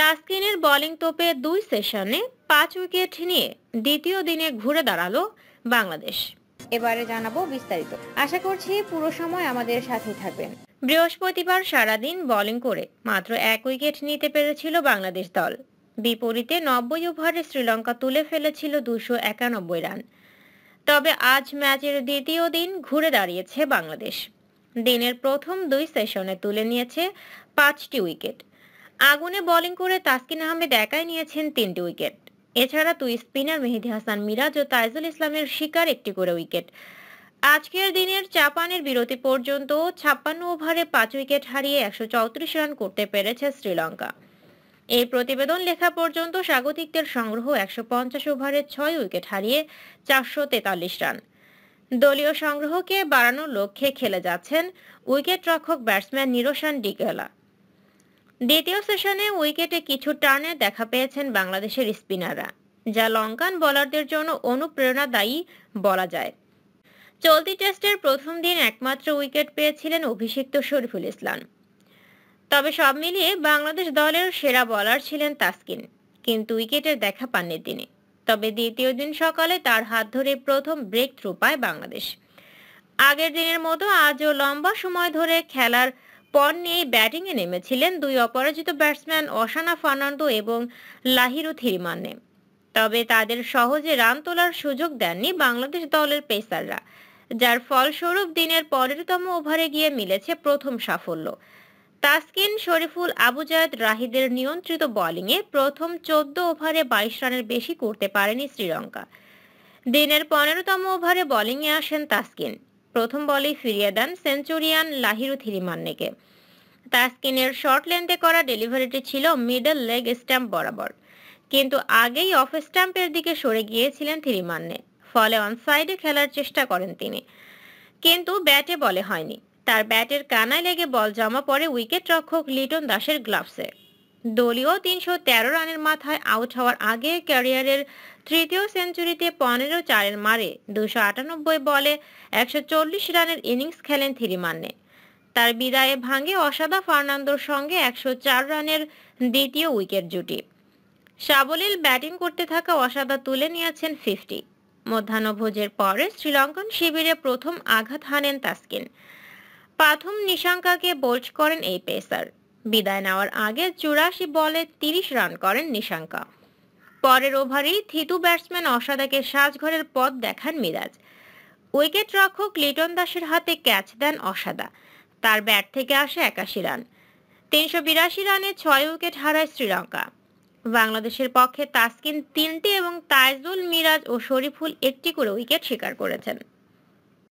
তাসকিনের bowling তোপে দুই সেশনে পাঁচ উইকেট নিয়ে দ্বিতীয় দিনে ঘুরে দাঁড়ালো বাংলাদেশ এবারে জানাবো বিস্তারিত আশা করছি পুরো সময় আমাদের সাথে থাকবেন বৃহস্পতিবার সারাদিন বোলিং করে মাত্র এক উইকেট নিতে পেরেছিল বাংলাদেশ দল বিপরীতে নব্বই ওভারে শ্রীলঙ্কা তুলে ফেলেছিল দুশো একানব্বই রান তবে আজ ম্যাচের দ্বিতীয় দিন ঘুরে দাঁড়িয়েছে বাংলাদেশ দিনের প্রথম দুই সেশনে তুলে নিয়েছে পাঁচটি উইকেট আগুনে বোলিং করে তাসকিন আহমেদ একাই নিয়েছেন তিনটি উইকেট এছাড়া দুই স্পিনার মেহেদি হাসান মিরাজ ও তাইজুল ইসলামের শিকার একটি করে উইকেট আজকের দিনের চাপানের বিরতি পর্যন্ত ছাপ্পান্ন ওভারে পাঁচ উইকেট হারিয়ে একশো রান করতে পেরেছে শ্রীলঙ্কা এই প্রতিবেদন লেখা পর্যন্ত স্বাগতিকদের সংগ্রহ একশো ওভারে ছয় উইকেট হারিয়ে চারশো রান দলীয় সংগ্রহকে বাড়ানোর লক্ষ্যে খেলে যাচ্ছেন উইকেট রক্ষক ব্যাটসম্যান নিরোশান ডিগেলা দ্বিতীয় সেশনে উইকেটে কিছু টার্নে দেখা পেয়েছেন বাংলাদেশের স্পিনাররা যা লঙ্কান বলারদের জন্য অনুপ্রেরণাদায়ী বলা যায় চলতি টেস্টের প্রথম দিন একমাত্র উইকেট পেয়েছিলেন অভিষিক্ত শরীফুল ইসলাম তবে সব মিলিয়ে বাংলাদেশ দলের সেরা বলার ছিলেন তাসকিন কিন্তু উইকেটের দেখা পাননি তিনি তবে দ্বিতীয় দিন সকালে তার হাত ধরে প্রথম ব্রেক থ্রু পায় বাংলাদেশ আগের দিনের মতো আজও লম্বা সময় ধরে খেলার পণ নিয়ে ব্যাটিংয়ে নেমেছিলেন দুই অপরাজিত ব্যাটসম্যান অসানা ফার্নান্দো এবং লাহিরু থিরিমানে তবে তাদের সহজে রান তোলার সুযোগ দেননি বাংলাদেশ দলের পেসাররা যার ফলস্বরূপ দিনের পরেরতম ওভারে গিয়ে মিলেছে প্রথম সাফল্য তাসকিন শরীফুল আবুজায়দ রাহিদের নিয়ন্ত্রিত বোলিংয়ে প্রথম চোদ্দ ওভারে বাইশ রানের বেশি করতে পারেনি শ্রীলঙ্কা দিনের পনেরোতম ওভারে বোলিংয়ে আসেন তাসকিন প্রথম বলেই ফিরিয়ে দেন সেঞ্চুরিয়ান লাহিরু থিরিমান্নেকে তাসকিনের শর্ট লেন্থে করা ডেলিভারিটি ছিল মিডল লেগ স্ট্যাম্প বরাবর কিন্তু আগেই অফ স্ট্যাম্পের দিকে সরে গিয়েছিলেন থিরিমান্নে ফলে অনসাইডে খেলার চেষ্টা করেন তিনি কিন্তু ব্যাটে বলে হয়নি তার ব্যাটের কানায় লেগে বল জমা পড়ে উইকেট রক্ষক লিটন দাসের গ্লাভসে দলীয় তিনশো তেরো রানের মাথায় আউট হওয়ার আগে ক্যারিয়ারের তৃতীয় সেঞ্চুরিতে পনেরো চারের মারে দুশো বলে একশো রানের ইনিংস খেলেন থিরিমান্নে তার বিদায়ে ভাঙে অসাদা ফার্নান্দোর সঙ্গে একশো চার রানের দ্বিতীয় উইকেট জুটি সাবলীল ব্যাটিং করতে থাকা অসাদা তুলে নিয়েছেন ফিফটি মধ্যাহ্নভোজের পরে শ্রীলঙ্কান শিবিরে প্রথম আঘাত হানেন তাসকিন প্রাথম নিশাঙ্কাকে বোল্ড করেন এই পেসার বিদায় নেওয়ার আগে চুরাশি বলে তিরিশ রান করেন নিশাঙ্কা পরের ওভারেই থিতু ব্যাটসম্যান অসাদাকে সাজঘরের পথ দেখান মিরাজ উইকেট রক্ষক লিটন দাসের হাতে ক্যাচ দেন অসাদা তার ব্যাট থেকে আসে একাশি রান তিনশো বিরাশি রানে ছয় উইকেট হারায় শ্রীলঙ্কা বাংলাদেশের পক্ষে তাসকিন তিনটি এবং তাইজুল মিরাজ ও শরীফুল একটি করে উইকেট শিকার করেছেন